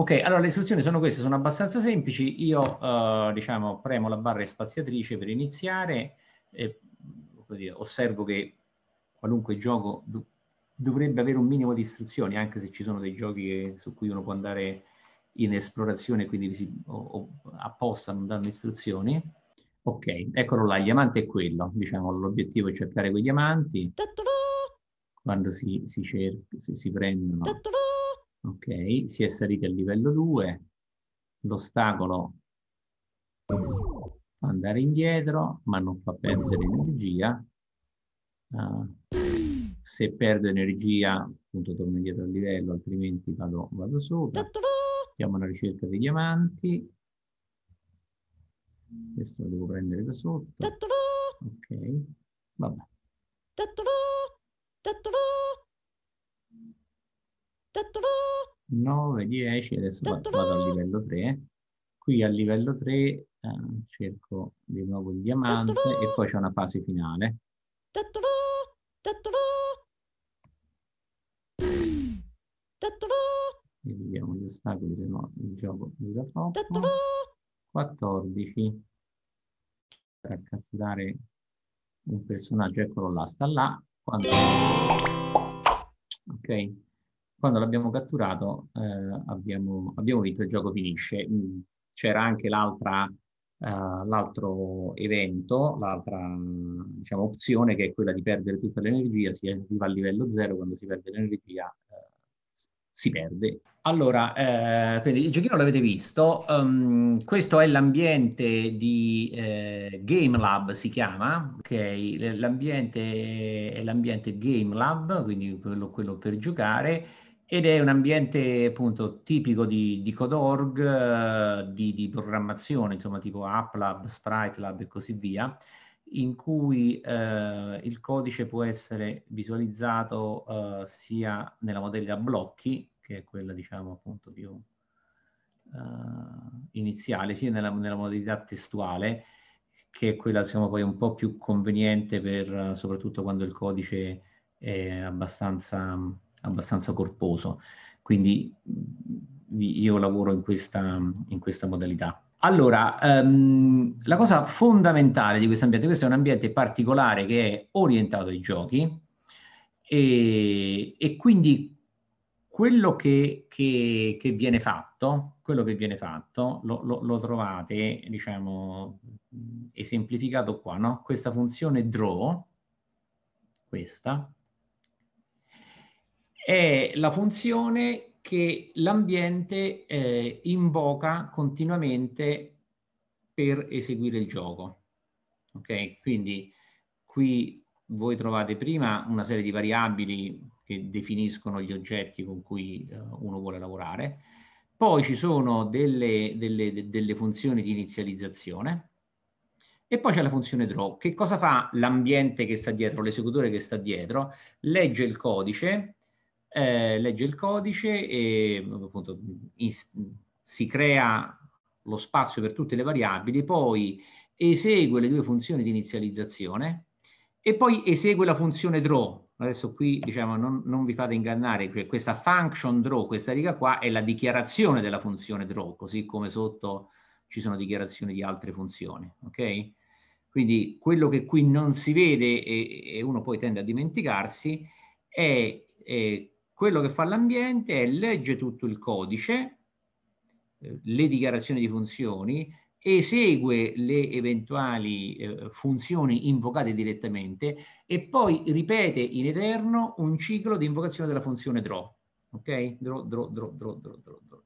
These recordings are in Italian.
Ok, allora le istruzioni sono queste, sono abbastanza semplici. Io, eh, diciamo, premo la barra spaziatrice per iniziare. E, dire, osservo che qualunque gioco do dovrebbe avere un minimo di istruzioni, anche se ci sono dei giochi che, su cui uno può andare in esplorazione, quindi si, o, o apposta non danno istruzioni. Ok, eccolo là, il diamante è quello, diciamo, l'obiettivo è cercare quei diamanti. Quando si, si, cerca, si, si prendono... Ok, si è saliti al livello 2, l'ostacolo fa andare indietro, ma non fa perdere energia. Uh, se perdo energia, appunto torno indietro al livello, altrimenti vado, vado sopra. Siamo alla ricerca dei diamanti. Questo lo devo prendere da sotto. Ok, vabbè. 9, 10, adesso vado al livello 3. Qui al livello 3 eh, cerco di nuovo il diamante e poi c'è una fase finale. E vediamo gli ostacoli, se no il gioco dura troppo. 14. Per catturare un personaggio, eccolo là, sta là. Quando... Ok. Quando l'abbiamo catturato eh, abbiamo, abbiamo, vinto, il gioco finisce. Mm, c'era anche l'altra, Uh, l'altro evento, l'altra diciamo, opzione che è quella di perdere tutta l'energia, si arriva a livello zero, quando si perde l'energia uh, si perde. Allora, uh, quindi il giochino l'avete visto, um, questo è l'ambiente di Game Lab, si chiama, ok? L'ambiente è l'ambiente Game Lab, quindi quello, quello per giocare, ed è un ambiente appunto tipico di, di Codorg, eh, di, di, programmazione, insomma tipo AppLab, SpriteLab e così via, in cui eh, il codice può essere visualizzato eh, sia nella modalità blocchi, che è quella diciamo appunto più eh, iniziale, sia nella, nella, modalità testuale, che è quella diciamo poi un po' più conveniente per soprattutto quando il codice è abbastanza abbastanza corposo. Quindi io lavoro in questa, in questa modalità. Allora, ehm, la cosa fondamentale di questo ambiente, questo è un ambiente particolare che è orientato ai giochi e, e quindi quello che, che, che, viene fatto, quello che viene fatto lo, lo, lo trovate, diciamo, esemplificato qua, no? questa funzione draw, questa, è la funzione che l'ambiente eh, invoca continuamente per eseguire il gioco. Ok, quindi qui voi trovate prima una serie di variabili che definiscono gli oggetti con cui eh, uno vuole lavorare, poi ci sono delle, delle, delle funzioni di inizializzazione e poi c'è la funzione draw. Che cosa fa l'ambiente che sta dietro, l'esecutore che sta dietro? Legge il codice, eh, legge il codice e appunto, in, si crea lo spazio per tutte le variabili, poi esegue le due funzioni di inizializzazione e poi esegue la funzione draw. Adesso qui diciamo non, non vi fate ingannare, cioè questa function draw, questa riga qua, è la dichiarazione della funzione draw, così come sotto ci sono dichiarazioni di altre funzioni, ok? Quindi quello che qui non si vede e, e uno poi tende a dimenticarsi è, è quello che fa l'ambiente è legge tutto il codice, eh, le dichiarazioni di funzioni, esegue le eventuali eh, funzioni invocate direttamente e poi ripete in eterno un ciclo di invocazione della funzione draw. Ok? Draw, draw, draw, draw, draw, draw, draw.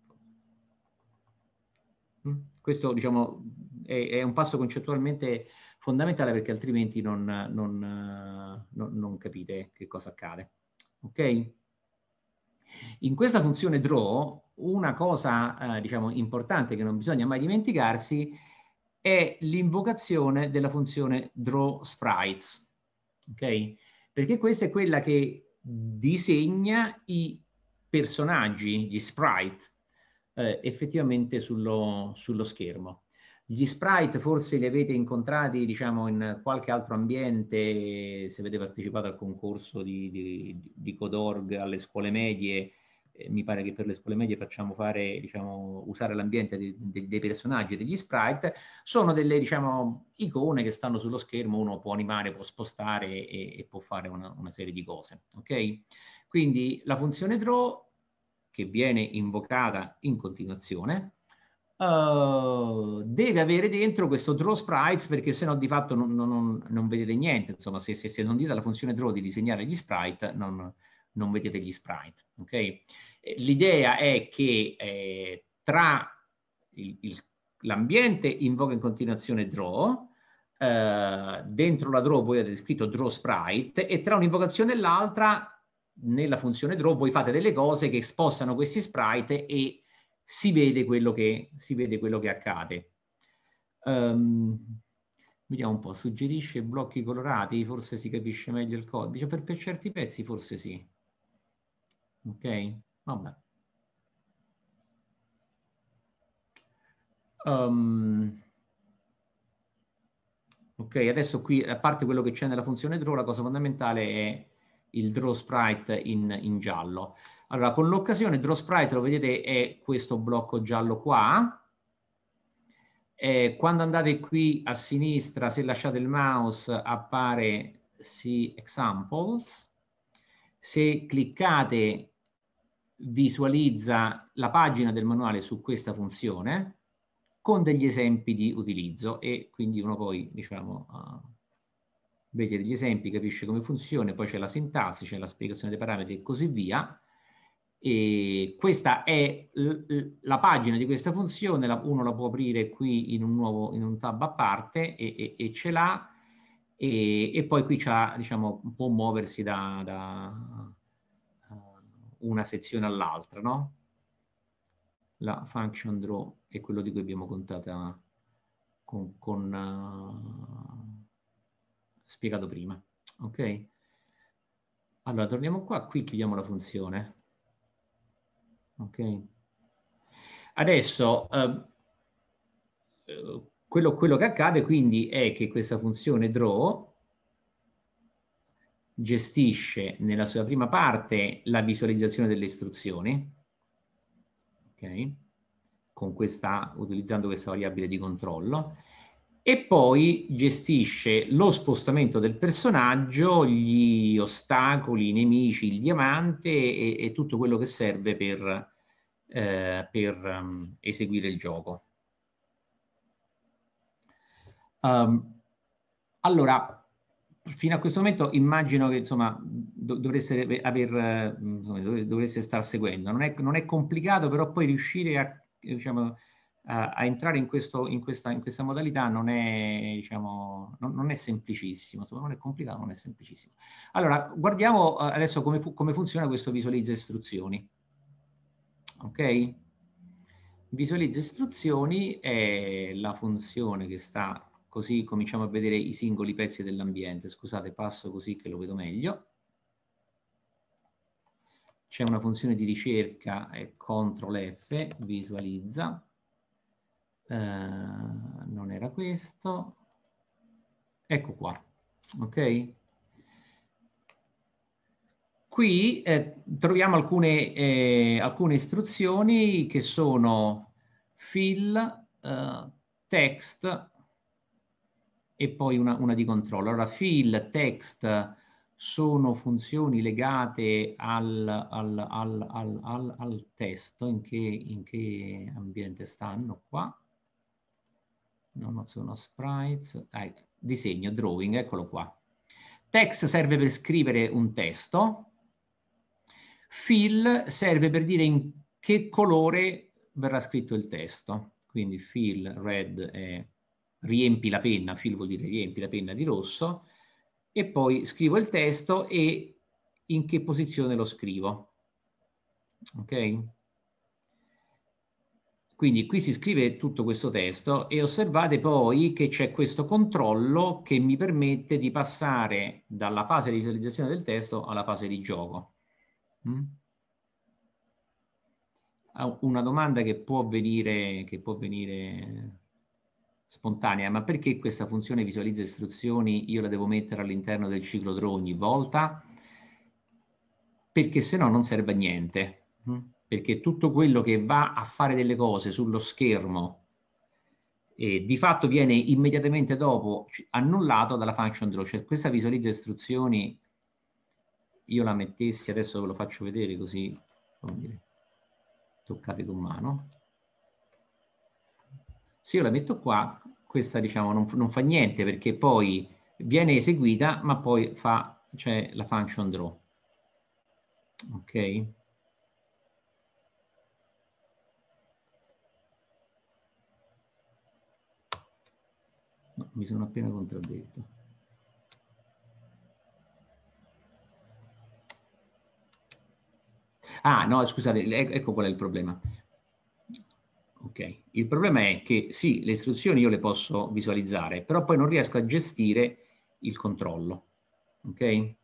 Mm? Questo diciamo, è, è, un passo concettualmente fondamentale perché altrimenti non, non, eh, non, non capite che cosa accade. Ok? In questa funzione draw, una cosa eh, diciamo, importante che non bisogna mai dimenticarsi è l'invocazione della funzione draw sprites, okay? Perché questa è quella che disegna i personaggi, gli sprite, eh, effettivamente sullo, sullo schermo. Gli sprite forse li avete incontrati diciamo, in qualche altro ambiente, se avete partecipato al concorso di, di, di Codorg alle scuole medie, eh, mi pare che per le scuole medie facciamo fare, diciamo, usare l'ambiente de, de, dei personaggi e degli sprite, sono delle diciamo, icone che stanno sullo schermo, uno può animare, può spostare e, e può fare una, una, serie di cose. Okay? Quindi la funzione draw che viene invocata in continuazione, Uh, deve avere dentro questo draw sprites perché se no di fatto non, non, non, vedete niente insomma se, se, se, non dite alla funzione draw di disegnare gli sprite non, non vedete gli sprite okay? Eh, l'idea è che eh, tra l'ambiente invoca in continuazione draw eh, dentro la draw voi avete scritto draw sprite e tra un'invocazione e l'altra nella funzione draw voi fate delle cose che spostano questi sprite e si vede quello che, vede quello che accade. Um, vediamo un po', suggerisce blocchi colorati, forse si capisce meglio il codice, per, per certi pezzi forse sì. Ok? Vabbè. Um, ok, adesso qui, a parte quello che c'è nella funzione draw, la cosa fondamentale è il draw sprite in, in giallo. Allora, con l'occasione draw sprite, lo vedete, è questo blocco giallo qua. Eh, quando andate qui a sinistra, se lasciate il mouse, appare see examples. Se cliccate visualizza la pagina del manuale su questa funzione con degli esempi di utilizzo e quindi uno poi diciamo uh, vede degli esempi, capisce come funziona, poi c'è la sintassi, c'è la spiegazione dei parametri e così via e questa è la pagina di questa funzione, la, uno la può aprire qui in un, nuovo, in un tab a parte e, e, e ce l'ha, e, e, poi qui c'ha, diciamo, può muoversi da, da eh, una sezione all'altra, no? La function draw è quello di cui abbiamo contato con, con uh, spiegato prima, ok? Allora, torniamo qua, qui chiudiamo la funzione Ok? Adesso ehm, eh, quello, quello che accade quindi è che questa funzione draw gestisce nella sua prima parte la visualizzazione delle istruzioni, ok? Con questa, utilizzando questa variabile di controllo, e poi gestisce lo spostamento del personaggio, gli ostacoli, i nemici, il diamante e, e tutto quello che serve per, eh, per um, eseguire il gioco. Um, allora, fino a questo momento immagino che insomma do dovreste, aver, insomma, dovreste star seguendo. Non è, non è complicato, però poi riuscire a diciamo, a, a entrare in, questo, in, questa, in, questa, modalità non è, diciamo, non, non è semplicissimo, insomma, non è complicato, non è semplicissimo. Allora, guardiamo eh, adesso come, fu, come funziona questo visualizza istruzioni. Ok? Visualizza istruzioni è la funzione che sta, così cominciamo a vedere i singoli pezzi dell'ambiente. Scusate, passo così che lo vedo meglio c'è una funzione di ricerca, è CTRL F, visualizza, eh, non era questo, ecco qua, ok? Qui eh, troviamo alcune, eh, alcune, istruzioni che sono fill, eh, text e poi una, una, di controllo. Allora, fill, text sono funzioni legate al, al, al, al testo, in che, in che ambiente stanno qua non sono sprites, eh, disegno, drawing, eccolo qua. Text serve per scrivere un testo, fill serve per dire in che colore verrà scritto il testo, quindi fill red è riempi la penna, fill vuol dire riempi la penna di rosso, e poi scrivo il testo e in che posizione lo scrivo. Ok? Quindi qui si scrive tutto questo testo e osservate poi che c'è questo controllo che mi permette di passare dalla fase di visualizzazione del testo alla fase di gioco. Mm? Ah, una domanda che può venire, che può venire spontanea, ma perché questa funzione visualizza istruzioni io la devo mettere all'interno del ciclo drone ogni volta? Perché se no non serve a niente. Mm? perché tutto quello che va a fare delle cose sullo schermo eh, di fatto viene immediatamente dopo annullato dalla function draw. Cioè questa visualizza istruzioni, io la mettessi, adesso ve lo faccio vedere così, dire, toccate con mano. Se io la metto qua, questa diciamo non, non fa niente perché poi viene eseguita ma poi fa, c'è cioè, la function draw. Ok? mi sono appena contraddetto. Ah, no, scusate, ecco qual è il problema. Ok, il problema è che sì, le istruzioni io le posso visualizzare, però poi non riesco a gestire il controllo. Ok?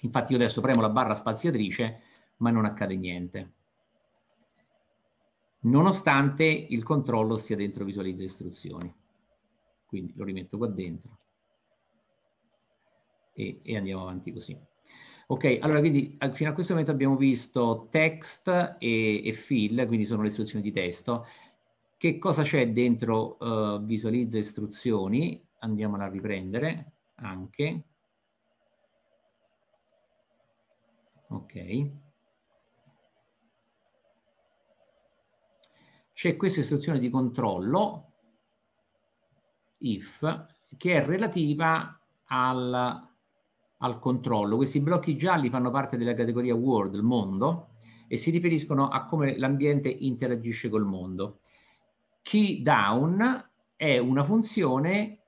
Infatti io adesso premo la barra spaziatrice, ma non accade niente. Nonostante il controllo sia dentro visualizza istruzioni quindi lo rimetto qua dentro e, e andiamo avanti così. Ok, allora quindi ah, fino a questo momento abbiamo visto text e, e fill, quindi sono le istruzioni di testo. Che cosa c'è dentro uh, visualizza istruzioni? Andiamola a riprendere anche. Ok. C'è questa istruzione di controllo if che è relativa al, al controllo. Questi blocchi gialli fanno parte della categoria world, il mondo, e si riferiscono a come l'ambiente interagisce col mondo. Key down è una funzione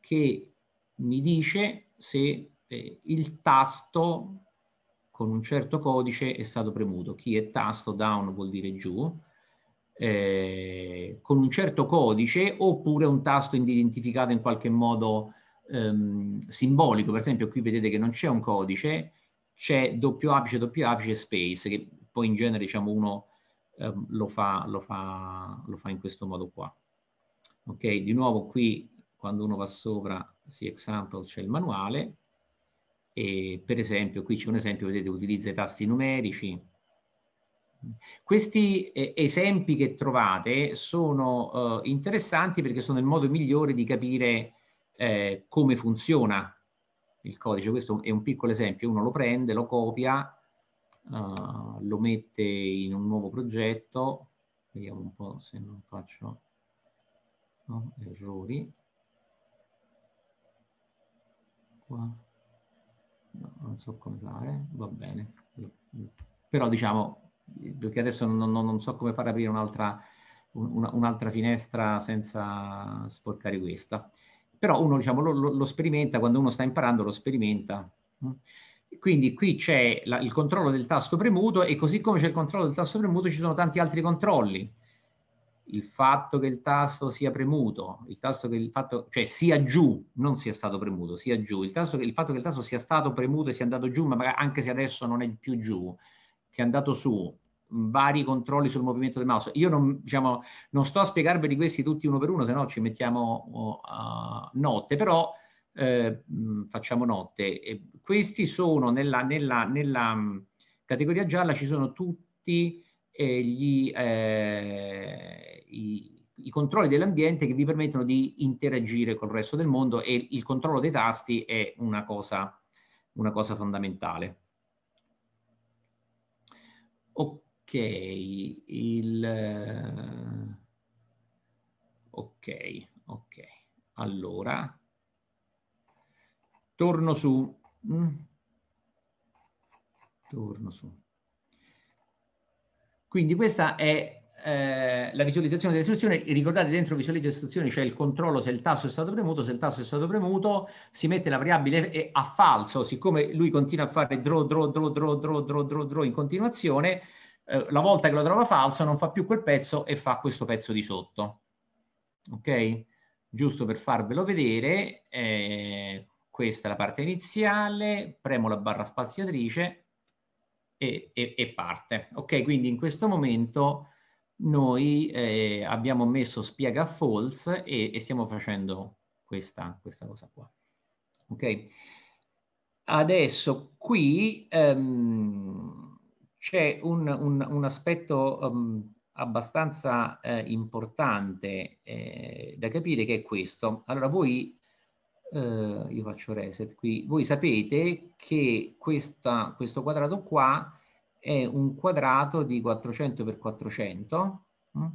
che mi dice se eh, il tasto con un certo codice è stato premuto. Key è tasto, down vuol dire giù, eh, con un certo codice oppure un tasto identificato in qualche modo ehm, simbolico. Per esempio qui vedete che non c'è un codice, c'è doppio apice, doppio apice, space, che poi in genere diciamo uno ehm, lo, fa, lo, fa, lo fa in questo modo qua. Ok, di nuovo qui quando uno va sopra, si example, c'è il manuale, e per esempio qui c'è un esempio, vedete, utilizza i tasti numerici, questi eh, esempi che trovate sono eh, interessanti perché sono il modo migliore di capire eh, come funziona il codice. Questo è un piccolo esempio, uno lo prende, lo copia, eh, lo mette in un nuovo progetto, vediamo un po' se non faccio no, errori. Qua. No, non so come fare, va bene, però diciamo perché adesso non, non, non so come far aprire un'altra un, un finestra senza sporcare questa. Però uno diciamo, lo, lo, lo, sperimenta, quando uno sta imparando lo sperimenta. Mm. Quindi qui c'è il controllo del tasto premuto e così come c'è il controllo del tasto premuto ci sono tanti altri controlli. Il fatto che il tasto sia premuto, il tasto che il fatto, cioè sia giù, non sia stato premuto, sia giù. Il, tasto, il fatto che il tasto sia stato premuto e sia andato giù, ma magari anche se adesso non è più giù, che è andato su, vari controlli sul movimento del mouse. Io non, diciamo, non sto a spiegarveli questi tutti uno per uno, se no ci mettiamo uh, notte, però eh, mm, facciamo notte. E questi sono nella, nella, nella mm, categoria gialla ci sono tutti eh, gli, eh, i, i, controlli dell'ambiente che vi permettono di interagire col resto del mondo e il controllo dei tasti è una cosa, una cosa fondamentale. Ok il... Eh, ok, ok. Allora, torno su... Mm. Torno su. Quindi questa è eh, la visualizzazione delle istruzioni. Ricordate, dentro visualizza istruzioni c'è il controllo se il tasso è stato premuto. Se il tasso è stato premuto, si mette la variabile a falso. Siccome lui continua a fare draw, draw, draw, draw, draw, draw, draw, draw in continuazione, eh, la volta che lo trova falso non fa più quel pezzo e fa questo pezzo di sotto. Ok? Giusto per farvelo vedere, eh, questa è la parte iniziale, premo la barra spaziatrice e, e, e parte. Ok, quindi in questo momento noi eh, abbiamo messo spiega false e, e stiamo facendo questa, questa, cosa qua. Ok? Adesso qui... Um, c'è un, un, un, aspetto um, abbastanza eh, importante eh, da capire che è questo. Allora voi, eh, io faccio reset qui, voi sapete che questa, questo quadrato qua è un quadrato di 400 per 400, mh? Mm?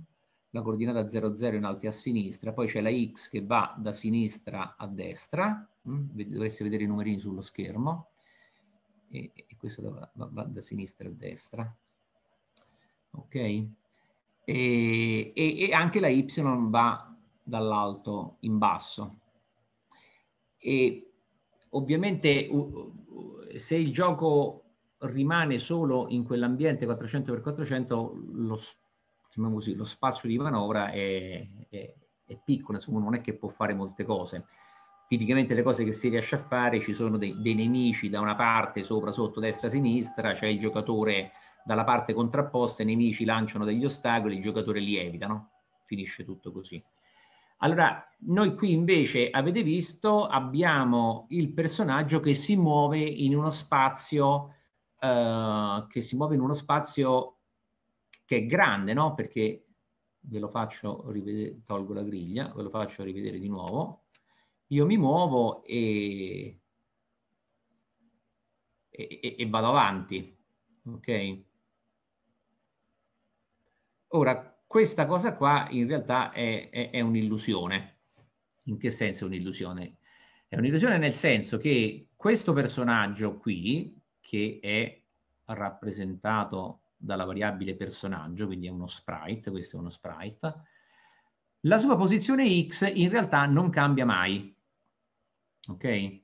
la coordinata 00 in alto a sinistra, poi c'è la x che va da sinistra a destra, mh? Mm? dovreste vedere i numerini sullo schermo, e, e questo va, va, va, da sinistra a destra. Ok? E, e, e anche la Y va dall'alto in basso. E ovviamente se il gioco rimane solo in quell'ambiente 400x400, lo, così, lo, spazio di manovra è, è, è piccolo, insomma non è che può fare molte cose tipicamente le cose che si riesce a fare ci sono dei, dei nemici da una parte, sopra, sotto, destra, sinistra, c'è cioè il giocatore dalla parte contrapposta, i nemici lanciano degli ostacoli, il giocatore li evita, no? Finisce tutto così. Allora, noi qui invece, avete visto, abbiamo il personaggio che si muove in uno spazio, eh, che si muove in uno spazio che è grande, no? Perché ve lo faccio rivedere, tolgo la griglia, ve lo faccio rivedere di nuovo io mi muovo e, e, e vado avanti. Ok? Ora, questa cosa qua in realtà è, è, è un'illusione. In che senso è un'illusione? È un'illusione nel senso che questo personaggio qui, che è rappresentato dalla variabile personaggio, quindi è uno sprite, questo è uno sprite, la sua posizione x in realtà non cambia mai ok?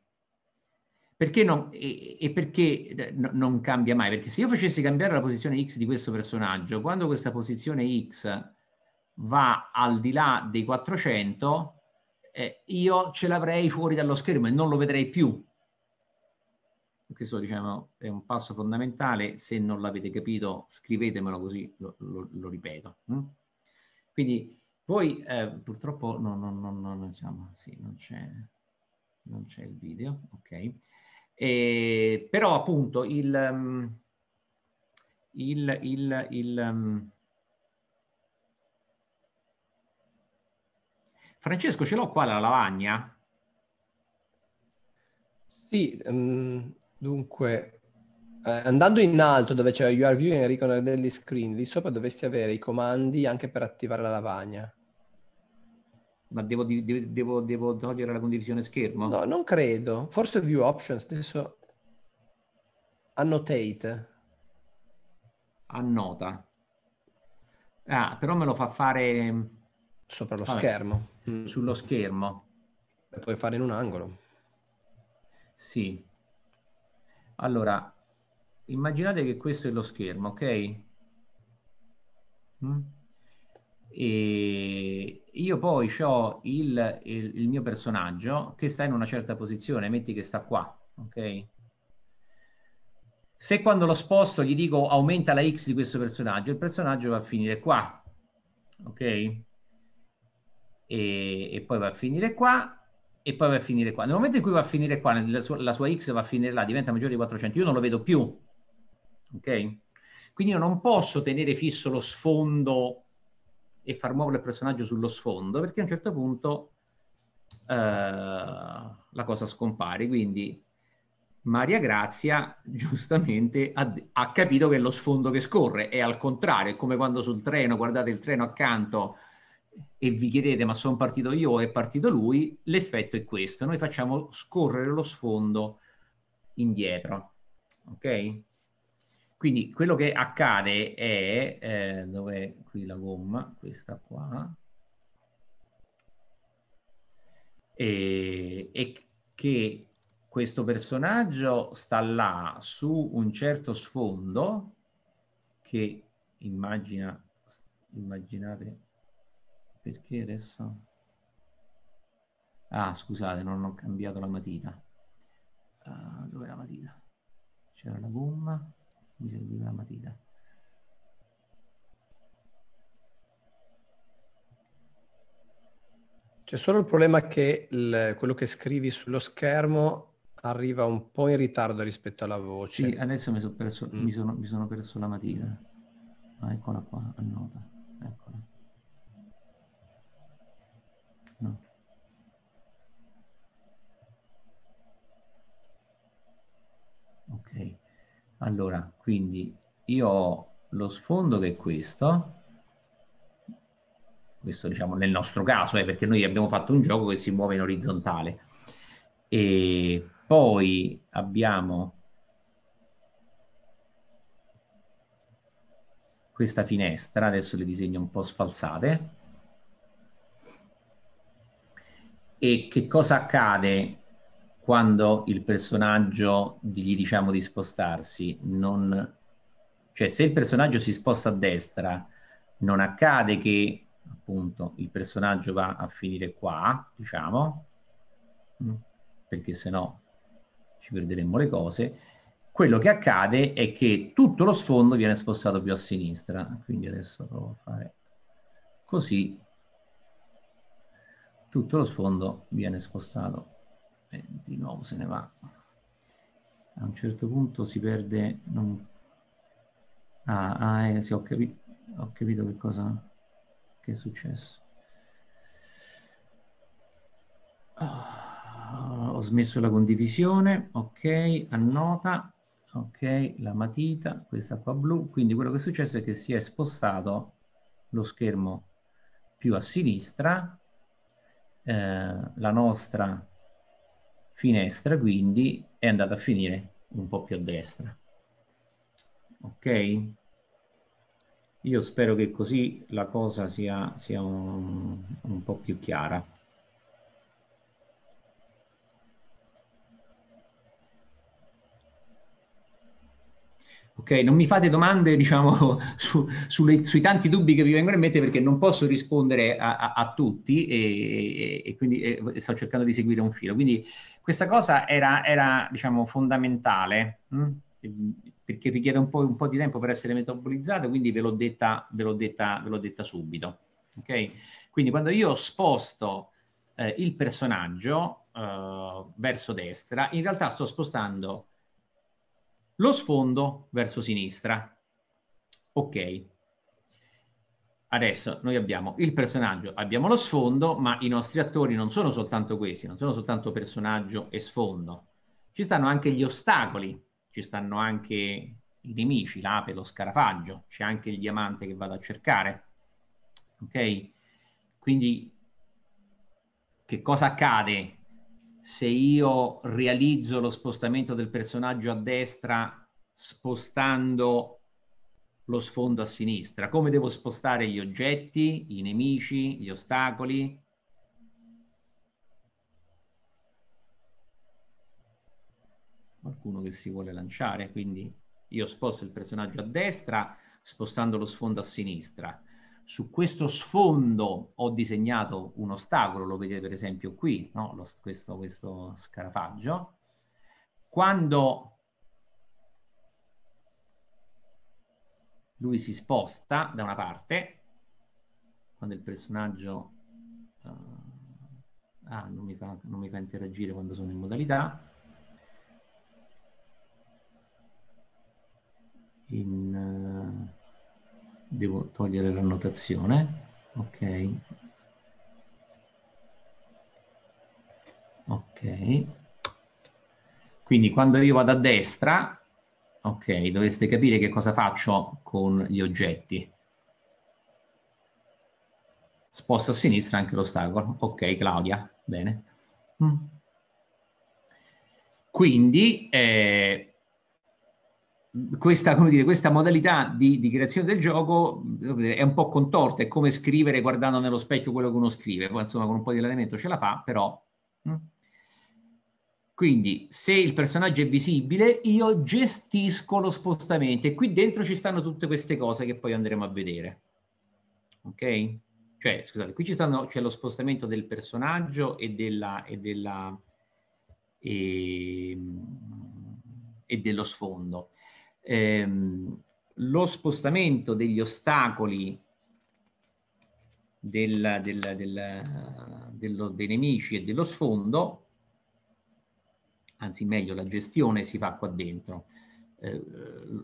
Perché non, e, e perché eh, non cambia mai? Perché se io facessi cambiare la posizione x di questo personaggio, quando questa posizione x va al di là dei 400, eh, io ce l'avrei fuori dallo schermo e non lo vedrei più. Questo diciamo, è un passo fondamentale, se non l'avete capito scrivetemelo così lo, lo, lo ripeto. Mm? Quindi voi eh, purtroppo non, non, non, non diciamo, sì, non c'è non c'è il video, ok. E, però appunto il, um, il, il, il um... Francesco ce l'ho qua la lavagna? Sì, um, dunque eh, andando in alto dove c'è UR View Enrico Nardelli Screen, lì sopra dovresti avere i comandi anche per attivare la lavagna. Ma devo, devo, devo, devo, togliere la condivisione schermo? No, non credo. Forse view options adesso annotate. Annota. Ah, però me lo fa fare sopra lo Vabbè. schermo. Mm. Sullo schermo. Lo puoi fare in un angolo. Sì. Allora, immaginate che questo è lo schermo, ok? Mm? E io poi ho il, il, il, mio personaggio che sta in una certa posizione, metti che sta qua, ok? Se quando lo sposto gli dico aumenta la x di questo personaggio, il personaggio va a finire qua, ok? E, e poi va a finire qua, e poi va a finire qua. Nel momento in cui va a finire qua, la sua, la sua x va a finire là, diventa maggiore di 400, io non lo vedo più, ok? Quindi io non posso tenere fisso lo sfondo e far muovere il personaggio sullo sfondo, perché a un certo punto eh, la cosa scompare. Quindi Maria Grazia giustamente ha, ha, capito che è lo sfondo che scorre, è al contrario, è come quando sul treno guardate il treno accanto e vi chiedete ma sono partito io è partito lui, l'effetto è questo, noi facciamo scorrere lo sfondo indietro, ok? Quindi quello che accade è, eh, dove qui la gomma, questa qua, e, e che questo personaggio sta là su un certo sfondo che immagina, immaginate, perché adesso... Ah, scusate, non ho cambiato la matita. Uh, ah, dove è la matita? C'era la gomma mi serviva la matita C'è solo il problema che il, quello che scrivi sullo schermo arriva un po' in ritardo rispetto alla voce. Sì, adesso mi, so perso, mm. mi, sono, mi sono, perso la matita. Ah, eccola qua, annota. Eccola. No. Ok. Allora, quindi io ho lo sfondo che è questo, questo diciamo nel nostro caso, eh, perché noi abbiamo fatto un gioco che si muove in orizzontale. E poi abbiamo questa finestra, adesso le disegno un po' sfalsate. E che cosa accade quando il personaggio gli diciamo di spostarsi, non... cioè se il personaggio si sposta a destra, non accade che appunto il personaggio va a finire qua, diciamo, mm, perché sennò ci perderemmo le cose. Quello che accade è che tutto lo sfondo viene spostato più a sinistra, quindi adesso provo a fare così, tutto lo sfondo viene spostato di nuovo se ne va. A un certo punto si perde... Non... Ah, ah eh, sì, ho, capi... ho capito che cosa... che è successo. Oh, ho smesso la condivisione, ok, annota, ok, la matita, questa qua blu, quindi quello che è successo è che si è spostato lo schermo più a sinistra, eh, la nostra finestra quindi è andata a finire un po' più a destra. Ok? Io spero che così la cosa sia, sia un, un po' più chiara. Ok, non mi fate domande, diciamo, su, sulle, sui tanti dubbi che vi vengono in mente perché non posso rispondere a, a, a tutti e, e, e quindi e eh, sto cercando di seguire un filo. Quindi questa cosa era, era diciamo, fondamentale mh? Mm? perché richiede un po', un po', di tempo per essere metabolizzata, quindi ve l'ho detta, ve l'ho detta, ve l'ho detta subito. Okay? Quindi quando io sposto eh, il personaggio eh, verso destra, in realtà sto spostando lo sfondo verso sinistra. Ok, adesso noi abbiamo il personaggio, abbiamo lo sfondo, ma i nostri attori non sono soltanto questi, non sono soltanto personaggio e sfondo. Ci stanno anche gli ostacoli, ci stanno anche i nemici, l'ape, lo scarafaggio, c'è anche il diamante che vado a cercare. Ok? Quindi che cosa accade se io realizzo lo spostamento del personaggio a destra spostando lo sfondo a sinistra, come devo spostare gli oggetti, i nemici, gli ostacoli. Qualcuno che si vuole lanciare, quindi io sposto il personaggio a destra spostando lo sfondo a sinistra. Su questo sfondo ho disegnato un ostacolo, lo vedete per esempio qui, no? lo, questo, questo scarafaggio. Quando lui si sposta da una parte, quando il personaggio... Uh, ah, non mi, fa, non mi fa interagire quando sono in modalità. In, uh, devo togliere l'annotazione. Ok. Ok. Quindi quando io vado a destra ok, dovreste capire che cosa faccio con gli oggetti. Sposto a sinistra anche l'ostacolo. Ok, Claudia, bene. Mm. Quindi eh, questa, dire, questa, modalità di, di, creazione del gioco è un po' contorta, è come scrivere guardando nello specchio quello che uno scrive, insomma con un po' di allenamento ce la fa, però... Mm. Quindi se il personaggio è visibile, io gestisco lo spostamento e qui dentro ci stanno tutte queste cose che poi andremo a vedere. Ok? Cioè, scusate, qui stanno, c'è lo spostamento del personaggio e della, e della e, ehm, e dello sfondo. Ehm, lo spostamento degli ostacoli del, del, del, dello, dei nemici e dello sfondo anzi meglio la gestione si fa qua dentro. Eh,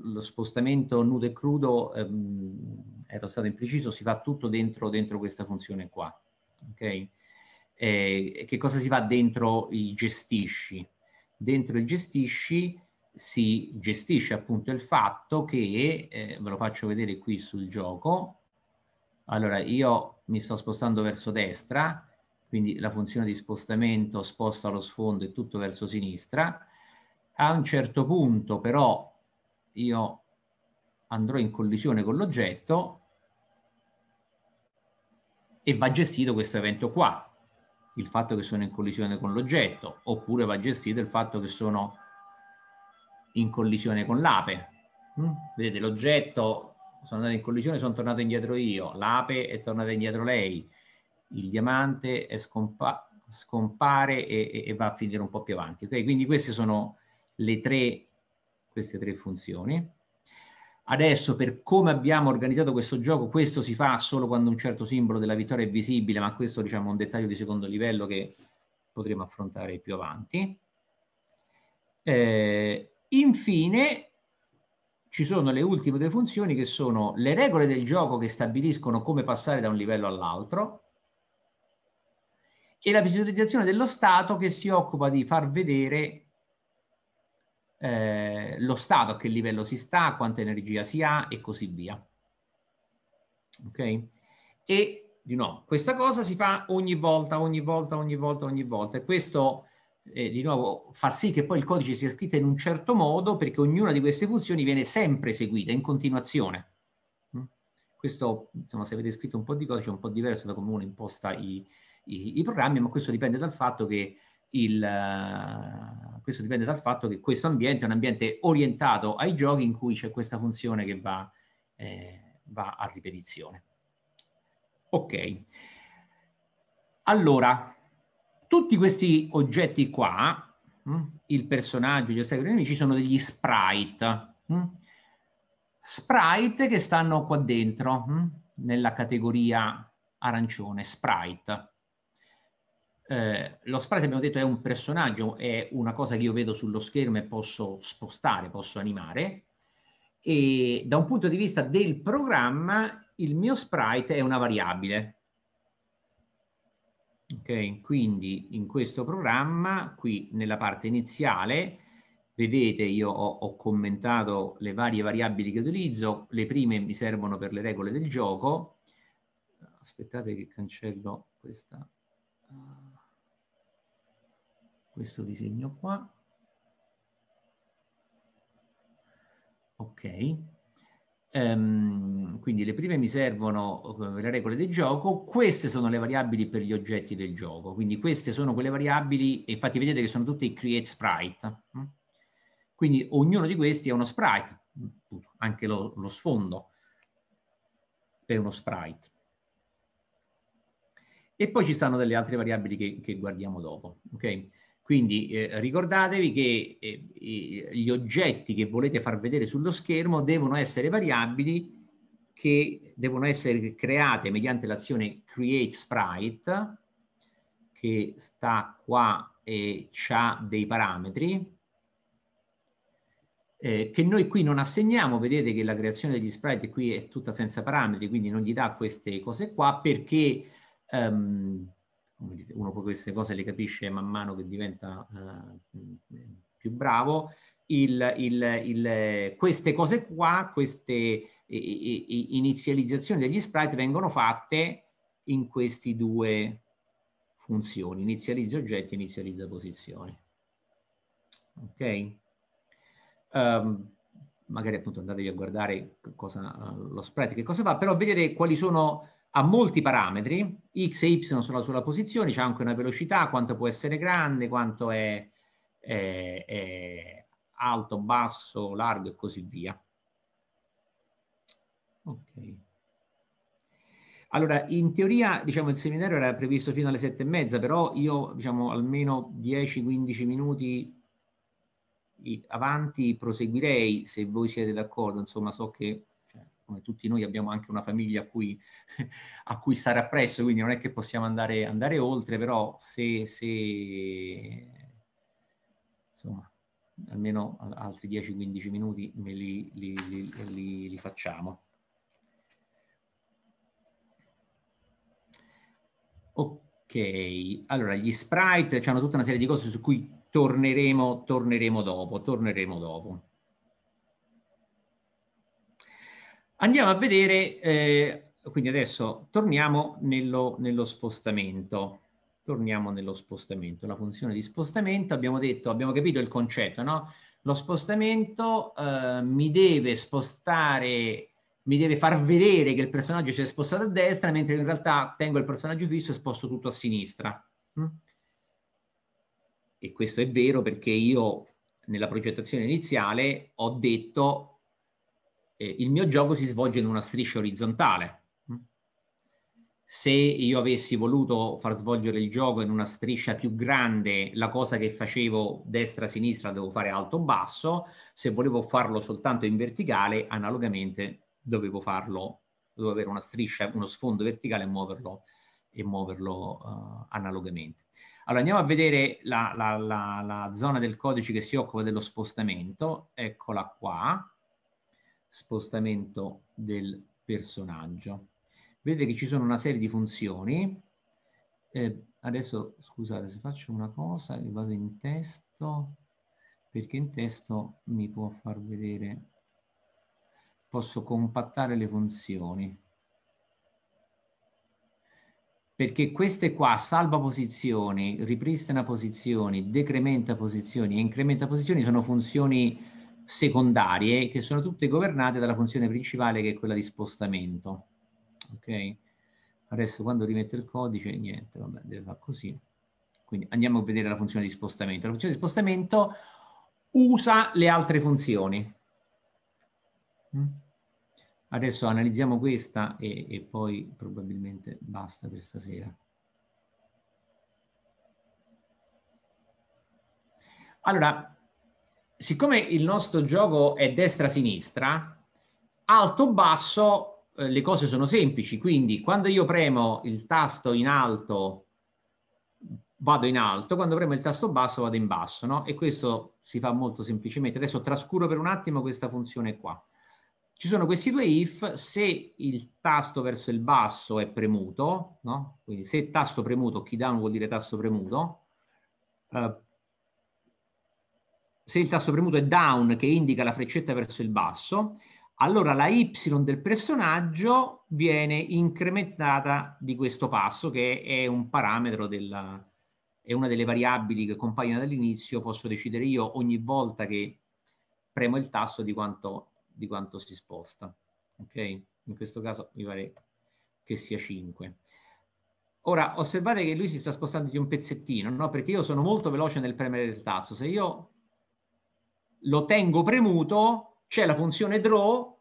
lo spostamento nudo e crudo, ehm, ero stato impreciso, si fa tutto dentro, dentro questa funzione qua. Okay? Eh, che cosa si fa dentro i gestisci? Dentro i gestisci si gestisce appunto il fatto che, eh, ve lo faccio vedere qui sul gioco, allora io mi sto spostando verso destra, quindi la funzione di spostamento sposta lo sfondo e tutto verso sinistra. A un certo punto però io andrò in collisione con l'oggetto e va gestito questo evento qua, il fatto che sono in collisione con l'oggetto, oppure va gestito il fatto che sono in collisione con l'ape. Mm? Vedete, l'oggetto sono andato in collisione, sono tornato indietro io, l'ape è tornata indietro lei, il diamante scompa scompare e, e, va a finire un po' più avanti. Okay? Quindi queste sono le tre, queste tre funzioni. Adesso, per come abbiamo organizzato questo gioco, questo si fa solo quando un certo simbolo della vittoria è visibile, ma questo diciamo, è un dettaglio di secondo livello che potremo affrontare più avanti. Eh, infine, ci sono le ultime due funzioni che sono le regole del gioco che stabiliscono come passare da un livello all'altro e la visualizzazione dello Stato che si occupa di far vedere eh, lo Stato, a che livello si sta, quanta energia si ha e così via. Ok? E di nuovo, questa cosa si fa ogni volta, ogni volta, ogni volta, ogni volta e questo eh, di nuovo fa sì che poi il codice sia scritto in un certo modo perché ognuna di queste funzioni viene sempre eseguita in continuazione. Mm? Questo, insomma, se avete scritto un po' di codice è un po' diverso da come uno imposta i, i, i programmi, ma questo dipende dal fatto che il, uh, questo dipende dal fatto che questo ambiente è un ambiente orientato ai giochi in cui c'è questa funzione che va, eh, va a ripetizione. Ok, allora tutti questi oggetti qua, mh, hm, il personaggio, gli ostacoli nemici, sono degli sprite. Mh? Hm? Sprite che stanno qua dentro, mh, hm? nella categoria arancione, sprite. Eh, lo sprite abbiamo detto è un personaggio, è una cosa che io vedo sullo schermo e posso spostare, posso animare e da un punto di vista del programma il mio sprite è una variabile. Ok, quindi in questo programma, qui nella parte iniziale, vedete io ho, ho commentato le varie variabili che utilizzo, le prime mi servono per le regole del gioco, aspettate che cancello questa... Ah questo disegno qua. Ok. Um, quindi le prime mi servono per eh, le regole del gioco, queste sono le variabili per gli oggetti del gioco, quindi queste sono quelle variabili, e infatti vedete che sono tutte i create sprite, mm. quindi ognuno di questi è uno sprite, anche lo, lo sfondo è uno sprite. E poi ci stanno delle altre variabili che, che guardiamo dopo. Okay? Quindi eh, ricordatevi che eh, gli oggetti che volete far vedere sullo schermo devono essere variabili che devono essere create mediante l'azione create sprite che sta qua e ha dei parametri eh, che noi qui non assegniamo, vedete che la creazione degli sprite qui è tutta senza parametri, quindi non gli dà queste cose qua perché ehm, dite, uno poi queste cose le capisce man mano che diventa eh, più bravo, il, il, il, queste cose qua, queste eh, inizializzazioni degli sprite vengono fatte in queste due funzioni, inizializza oggetti inizializza posizioni. Ok? Um, magari appunto andatevi a guardare cosa, eh, lo sprite che cosa fa, però vedete quali sono ha molti parametri, x e y sono sulla sola posizione, c'è anche una velocità, quanto può essere grande, quanto è, è, è alto, basso, largo e così via. Ok. Allora, in teoria, diciamo, il seminario era previsto fino alle sette e mezza, però io, diciamo, almeno 10-15 minuti avanti proseguirei, se voi siete d'accordo, insomma, so che come tutti noi abbiamo anche una famiglia a cui, a cui stare appresso, quindi non è che possiamo andare, andare oltre, però se, se insomma, almeno altri 10-15 minuti me li, li, li, li facciamo. Ok, allora gli sprite, c'è tutta una serie di cose su cui torneremo, torneremo dopo, torneremo dopo. Andiamo a vedere, eh, quindi adesso torniamo nello, nello spostamento. Torniamo nello spostamento, la funzione di spostamento. Abbiamo detto, abbiamo capito il concetto, no? Lo spostamento eh, mi deve spostare, mi deve far vedere che il personaggio si è spostato a destra, mentre in realtà tengo il personaggio fisso e sposto tutto a sinistra. Mm? E questo è vero perché io nella progettazione iniziale ho detto eh, il mio gioco si svolge in una striscia orizzontale. Se io avessi voluto far svolgere il gioco in una striscia più grande, la cosa che facevo destra-sinistra devo fare alto-basso, se volevo farlo soltanto in verticale, analogamente dovevo farlo, dovevo avere una striscia, uno sfondo verticale e muoverlo, e muoverlo uh, analogamente. Allora andiamo a vedere la, la, la, la, zona del codice che si occupa dello spostamento, eccola qua, spostamento del personaggio. Vedete che ci sono una serie di funzioni. Eh, adesso, scusate, se faccio una cosa, che vado in testo, perché in testo mi può far vedere... Posso compattare le funzioni. Perché queste qua, salva posizioni, ripristina posizioni, decrementa posizioni e incrementa posizioni, sono funzioni secondarie che sono tutte governate dalla funzione principale che è quella di spostamento. Ok? Adesso quando rimetto il codice, niente, vabbè, deve fare così. Quindi andiamo a vedere la funzione di spostamento. La funzione di spostamento usa le altre funzioni. Mm? Adesso analizziamo questa e, e poi probabilmente basta per stasera. Allora, siccome il nostro gioco è destra-sinistra, alto-basso eh, le cose sono semplici, quindi quando io premo il tasto in alto vado in alto, quando premo il tasto basso vado in basso, no? E questo si fa molto semplicemente. Adesso trascuro per un attimo questa funzione qua. Ci sono questi due if, se il tasto verso il basso è premuto, no? Quindi se tasto premuto, key down vuol dire tasto premuto, eh, se il tasto premuto è down che indica la freccetta verso il basso, allora la Y del personaggio viene incrementata di questo passo che è un parametro della, è una delle variabili che compaiono dall'inizio, posso decidere io ogni volta che premo il tasto di quanto, di quanto si sposta. Ok? In questo caso mi pare che sia 5. Ora, osservate che lui si sta spostando di un pezzettino, no? Perché io sono molto veloce nel premere il tasto. Se io lo tengo premuto, c'è la funzione draw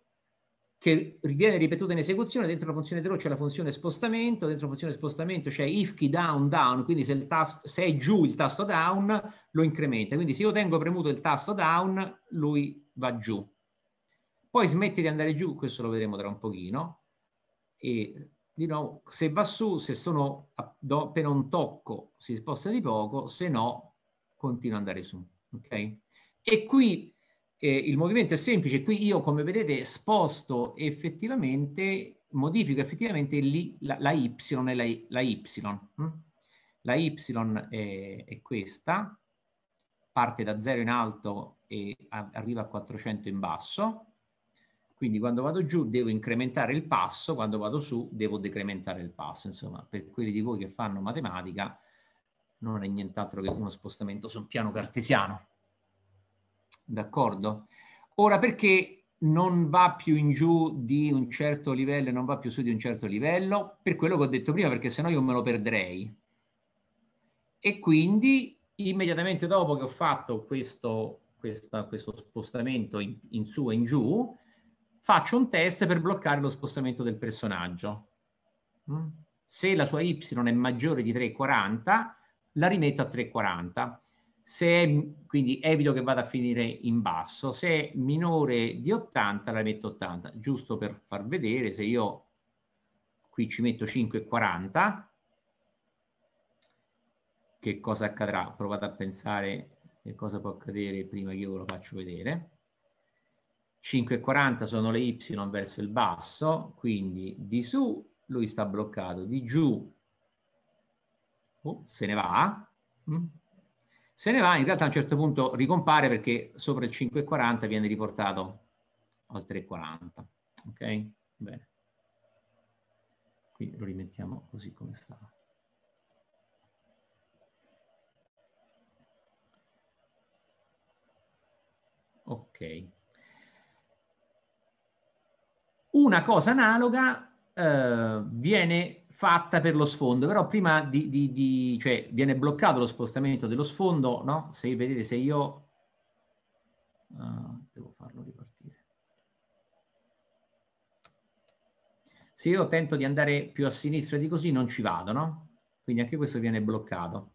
che viene ripetuta in esecuzione, dentro la funzione draw c'è la funzione spostamento, dentro la funzione spostamento c'è if key down down, quindi se, tasto, se, è giù il tasto down lo incrementa, quindi se io tengo premuto il tasto down lui va giù. Poi smette di andare giù, questo lo vedremo tra un pochino, e di nuovo se va su, se sono appena un tocco si sposta di poco, se no continua ad andare su, ok? E qui eh, il movimento è semplice, qui io come vedete sposto effettivamente, modifico effettivamente lì la, la, y e la, la y. Mm? La y è, è questa, parte da 0 in alto e arriva a 400 in basso, quindi quando vado giù devo incrementare il passo, quando vado su devo decrementare il passo. Insomma, per quelli di voi che fanno matematica non è nient'altro che uno spostamento su un piano cartesiano. D'accordo? Ora perché non va più in giù di un certo livello e non va più su di un certo livello? Per quello che ho detto prima, perché sennò io me lo perderei. E quindi immediatamente dopo che ho fatto questo, questa, questo spostamento in, in su e in giù, faccio un test per bloccare lo spostamento del personaggio. Mm? Se la sua y è maggiore di 3,40, la rimetto a 3,40 se quindi evito che vada a finire in basso, se è minore di 80 la metto 80, giusto per far vedere se io qui ci metto 5,40, che cosa accadrà? Provate a pensare che cosa può accadere prima che io ve lo faccio vedere. 5,40 sono le Y verso il basso, quindi di su lui sta bloccato, di giù oh, se ne va, mm, se ne va, in realtà a un certo punto ricompare perché sopra il 5,40 viene riportato al 3,40. Ok? Bene. Qui lo rimettiamo così come sta. Ok. Una cosa analoga eh, viene fatta per lo sfondo, però prima di, di, di cioè viene bloccato lo spostamento dello sfondo, no? Se vedete se io uh, devo farlo ripartire. Se io tento di andare più a sinistra di così non ci vado, no? Quindi anche questo viene bloccato.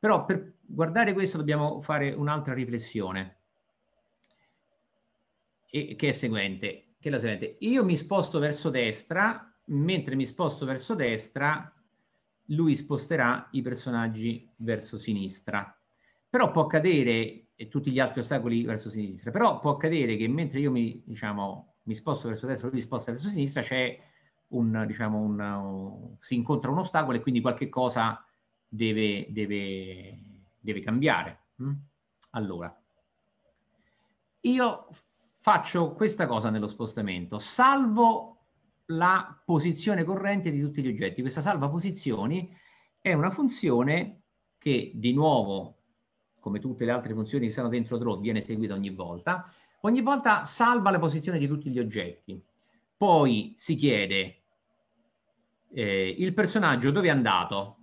Però per guardare questo dobbiamo fare un'altra riflessione. E, che è seguente, che è la seguente. Io mi sposto verso destra mentre mi sposto verso destra, lui sposterà i personaggi verso sinistra. Però può accadere, e tutti gli altri ostacoli verso sinistra, però può accadere che mentre io mi, diciamo, mi sposto verso destra, lui mi sposta verso sinistra, c'è un, diciamo, un, un, si incontra un ostacolo e quindi qualche cosa deve, deve, deve cambiare. Mm? Allora, io faccio questa cosa nello spostamento, salvo la posizione corrente di tutti gli oggetti. Questa salva posizioni è una funzione che di nuovo, come tutte le altre funzioni che stanno dentro throw, viene eseguita ogni volta. Ogni volta salva la posizione di tutti gli oggetti. Poi si chiede eh, il personaggio dove è andato.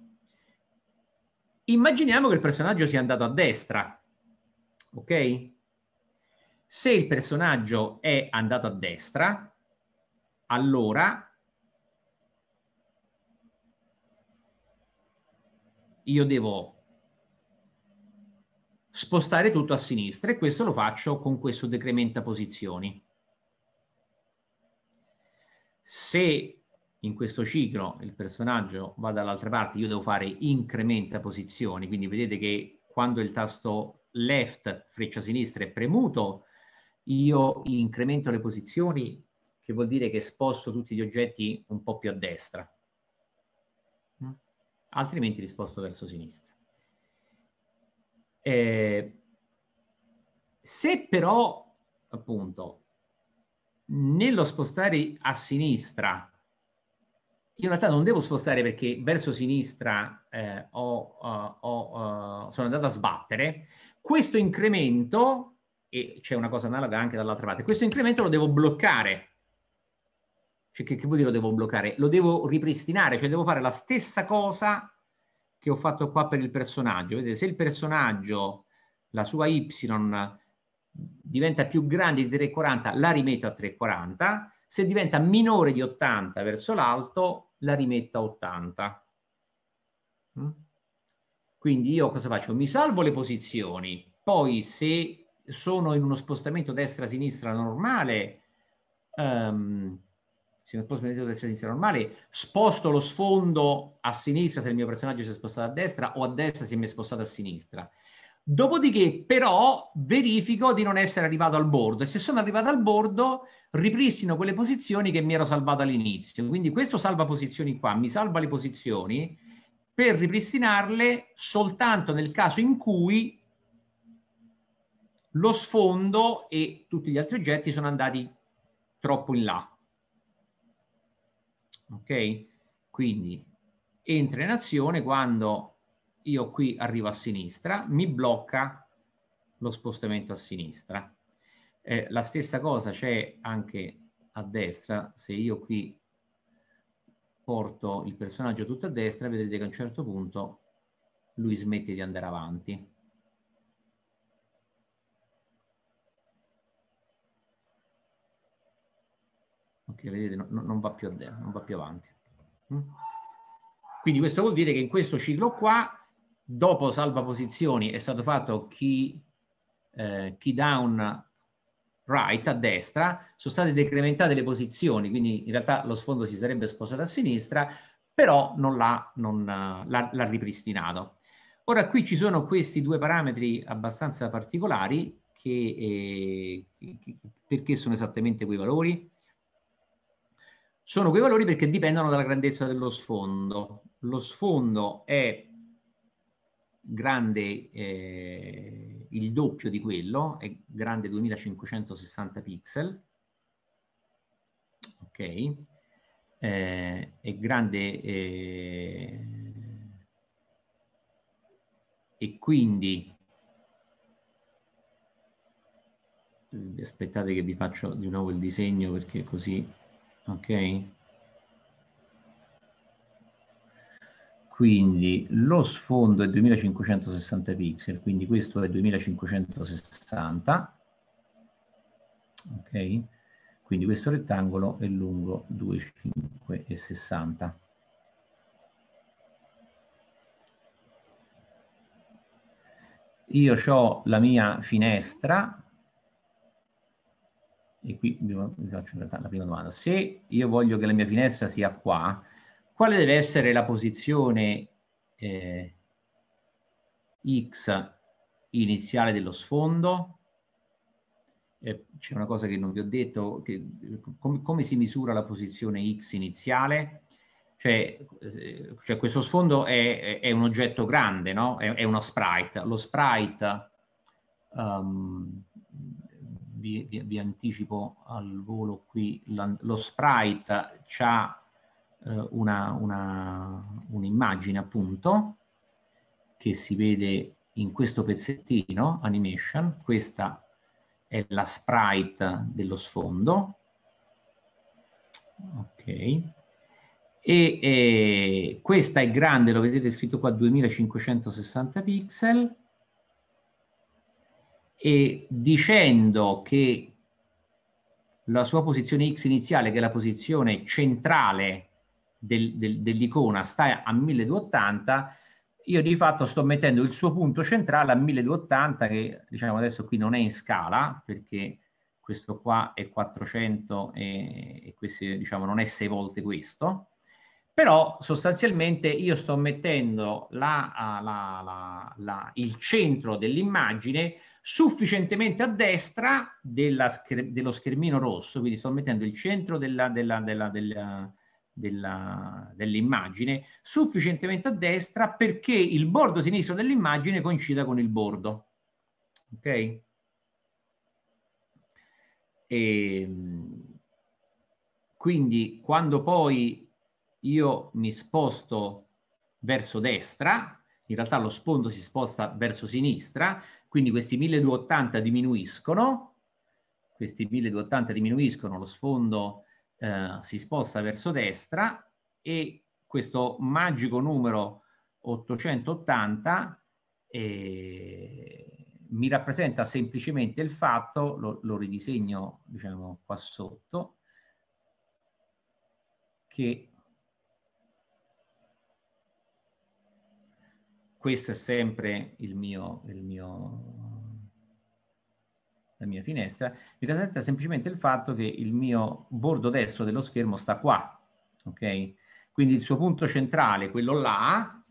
Immaginiamo che il personaggio sia andato a destra, ok? Se il personaggio è andato a destra, allora io devo spostare tutto a sinistra e questo lo faccio con questo decrementa posizioni. Se in questo ciclo il personaggio va dall'altra parte, io devo fare incrementa posizioni, quindi vedete che quando il tasto left, freccia sinistra, è premuto, io incremento le posizioni che vuol dire che sposto tutti gli oggetti un po' più a destra, mm? altrimenti li sposto verso sinistra. Eh, se però, appunto, nello spostare a sinistra, in realtà non devo spostare perché verso sinistra eh, ho, uh, ho, uh, sono andato a sbattere, questo incremento, e c'è una cosa analoga anche dall'altra parte, questo incremento lo devo bloccare cioè, che, che vuol dire lo devo bloccare? Lo devo ripristinare, cioè devo fare la stessa cosa che ho fatto qua per il personaggio. Vedete, se il personaggio, la sua Y diventa più grande di 340, la rimetto a 340, se diventa minore di 80 verso l'alto, la rimetto a 80. Mm? Quindi io cosa faccio? Mi salvo le posizioni, poi se sono in uno spostamento destra-sinistra normale, um, se si sposta mediamente della sinistra normale, sposto lo sfondo a sinistra se il mio personaggio si è spostato a destra o a destra se mi è spostato a sinistra. Dopodiché però verifico di non essere arrivato al bordo e se sono arrivato al bordo ripristino quelle posizioni che mi ero salvato all'inizio. Quindi questo salva posizioni qua, mi salva le posizioni per ripristinarle soltanto nel caso in cui lo sfondo e tutti gli altri oggetti sono andati troppo in là ok? Quindi entra in azione quando io qui arrivo a sinistra, mi blocca lo spostamento a sinistra. Eh, la stessa cosa c'è anche a destra, se io qui porto il personaggio tutto a destra, vedete che a un certo punto lui smette di andare avanti. che vedete no, non va più a destra, non va più avanti. Mm? Quindi questo vuol dire che in questo ciclo qua, dopo salva posizioni, è stato fatto key, eh, key down right a destra, sono state decrementate le posizioni, quindi in realtà lo sfondo si sarebbe spostato a sinistra, però non l'ha ripristinato. Ora qui ci sono questi due parametri abbastanza particolari che, eh, perché sono esattamente quei valori? sono quei valori perché dipendono dalla grandezza dello sfondo. Lo sfondo è grande eh, il doppio di quello, è grande 2560 pixel, ok, eh, è grande eh, e quindi aspettate che vi faccio di nuovo il disegno perché così ok? Quindi lo sfondo è 2560 pixel, quindi questo è 2560, ok? Quindi questo rettangolo è lungo 2560. Io ho la mia finestra e qui mi faccio la prima domanda, se io voglio che la mia finestra sia qua, quale deve essere la posizione eh, x iniziale dello sfondo? Eh, C'è una cosa che non vi ho detto, che, com come si misura la posizione x iniziale? Cioè, eh, cioè questo sfondo è, è, un oggetto grande, no? è, è uno sprite. Lo sprite um, vi, vi, vi, anticipo al volo qui, la, lo sprite ha eh, un'immagine un appunto che si vede in questo pezzettino, animation, questa è la sprite dello sfondo, ok, e, e eh, questa è grande, lo vedete scritto qua, 2560 pixel, e dicendo che la sua posizione X iniziale, che è la posizione centrale del, del, dell'icona, sta a 1280, io di fatto sto mettendo il suo punto centrale a 1280, che diciamo adesso qui non è in scala, perché questo qua è 400 e, e questo diciamo non è 6 volte questo, però sostanzialmente io sto mettendo ah, la, la, la, il centro dell'immagine sufficientemente a destra scher- dello schermino rosso, quindi sto mettendo il centro della, della, della, dell'immagine sufficientemente a destra perché il bordo sinistro dell'immagine coincida con il bordo. Ok? E, ehm, quindi quando poi io mi sposto verso destra, in realtà lo sfondo si sposta verso sinistra, quindi questi 1280 diminuiscono, questi 1280 diminuiscono, lo sfondo eh, si sposta verso destra e questo magico numero 880 eh, mi rappresenta semplicemente il fatto, lo, lo ridisegno diciamo qua sotto, che Questo è sempre il mio, il mio, la mia finestra. Mi rappresenta semplicemente il fatto che il mio bordo destro dello schermo sta qua, ok? Quindi il suo punto centrale, quello là,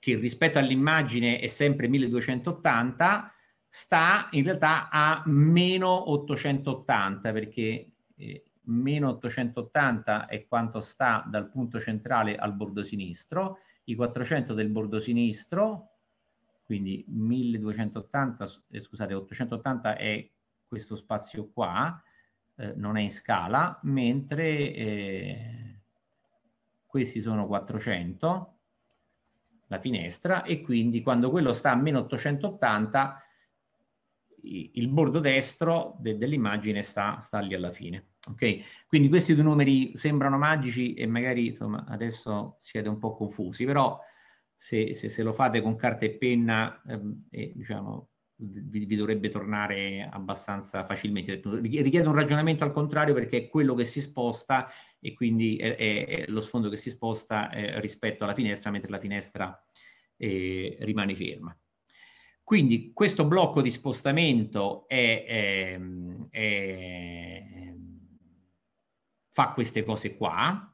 che rispetto all'immagine è sempre 1280, sta in realtà a meno 880 perché eh, meno 880 è quanto sta dal punto centrale al bordo sinistro i 400 del bordo sinistro, quindi 1280, eh, scusate, 880 è questo spazio qua, eh, non è in scala, mentre eh, questi sono 400, la finestra, e quindi quando quello sta a meno 880, il bordo destro de dell'immagine sta, sta lì alla fine. Ok, quindi questi due numeri sembrano magici e magari insomma, adesso siete un po' confusi, però se, se, se lo fate con carta e penna ehm, eh, diciamo, vi, vi, dovrebbe tornare abbastanza facilmente. Richiede un ragionamento al contrario perché è quello che si sposta e quindi è, è, è lo sfondo che si sposta eh, rispetto alla finestra, mentre la finestra eh, rimane ferma. Quindi questo blocco di spostamento è, ehm, è ehm, fa queste cose qua,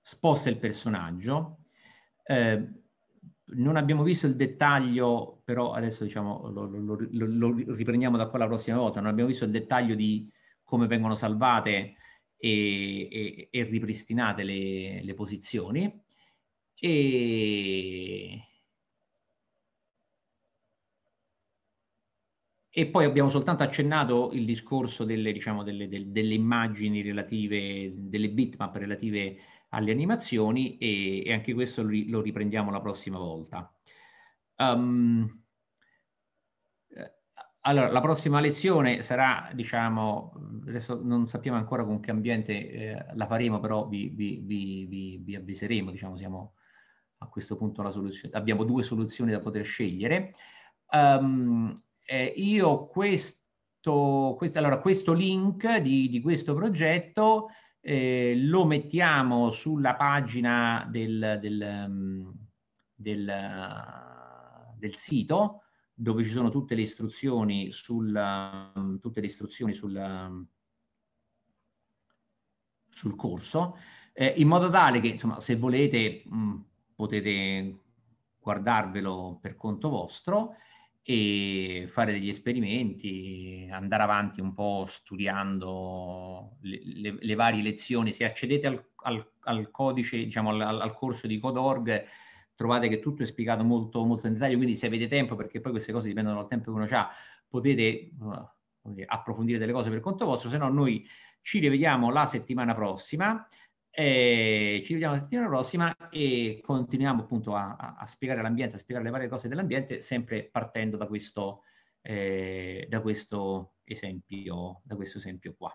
sposta il personaggio, eh, non abbiamo visto il dettaglio, però adesso diciamo, lo, lo, lo, lo riprendiamo da qua la prossima volta, non abbiamo visto il dettaglio di come vengono salvate e, e, e ripristinate le, le posizioni. E, E poi abbiamo soltanto accennato il discorso delle, diciamo, delle, del, delle immagini relative, delle bitmap relative alle animazioni e, e anche questo lo, lo riprendiamo la prossima volta. Um, allora, la prossima lezione sarà, diciamo, adesso non sappiamo ancora con che ambiente eh, la faremo, però vi, vi, vi, vi, avviseremo, diciamo, siamo a questo punto la soluzione. Abbiamo due soluzioni da poter scegliere. Um, eh, io questo, questo, allora, questo link di, di questo progetto eh, lo mettiamo sulla pagina del, del, mm, del, eh, del, sito dove ci sono tutte le istruzioni sul, mm, tutte le istruzioni sul, mm, sul corso, eh, in modo tale che insomma, se volete mh, potete guardarvelo per conto vostro e fare degli esperimenti, andare avanti un po' studiando le, le, le varie lezioni. Se accedete al, al, al codice, diciamo al, al, corso di Codorg, trovate che tutto è spiegato molto, molto in dettaglio, quindi se avete tempo, perché poi queste cose dipendono dal tempo che uno ha, potete uh, approfondire delle cose per conto vostro, se no noi ci rivediamo la settimana prossima. E eh, ci vediamo la settimana prossima e continuiamo appunto a, a, a spiegare l'ambiente, a spiegare le varie cose dell'ambiente, sempre partendo da questo, eh, da questo, esempio, da questo esempio qua.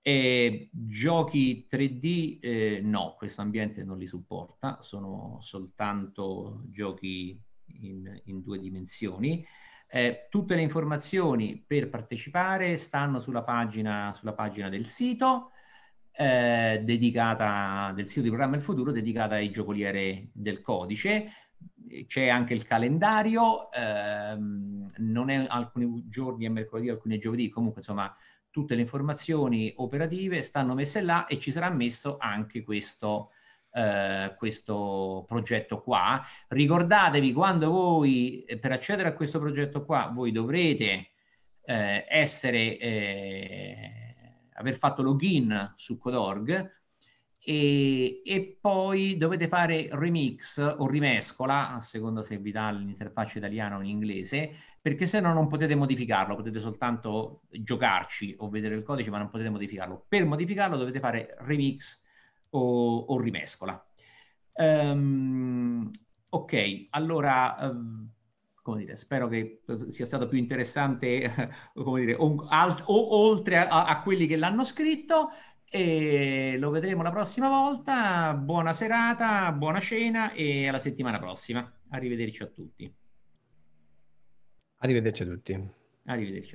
E giochi 3D eh, no, questo ambiente non li supporta, sono soltanto giochi in, in due dimensioni. Eh, tutte le informazioni per partecipare stanno sulla pagina, sulla pagina del sito eh, dedicata, del sito di programma Il Futuro dedicata ai giocoliere del codice. C'è anche il calendario, ehm, non è alcuni giorni è mercoledì, alcuni è giovedì, comunque insomma tutte le informazioni operative stanno messe là e ci sarà messo anche questo, eh, questo progetto qua. Ricordatevi quando voi, eh, per accedere a questo progetto qua, voi dovrete eh, essere eh, aver fatto login su Codorg e, e, poi dovete fare remix o rimescola, a seconda se vi dà l'interfaccia italiana o in inglese, perché se no non potete modificarlo, potete soltanto giocarci o vedere il codice, ma non potete modificarlo. Per modificarlo dovete fare remix o, o rimescola. Um, ok, allora... Um, come dire, spero che eh, sia stato più interessante, come dire, o, alt, o oltre a, a quelli che l'hanno scritto e lo vedremo la prossima volta. Buona serata, buona cena e alla settimana prossima. Arrivederci a tutti. Arrivederci a tutti. Arrivederci.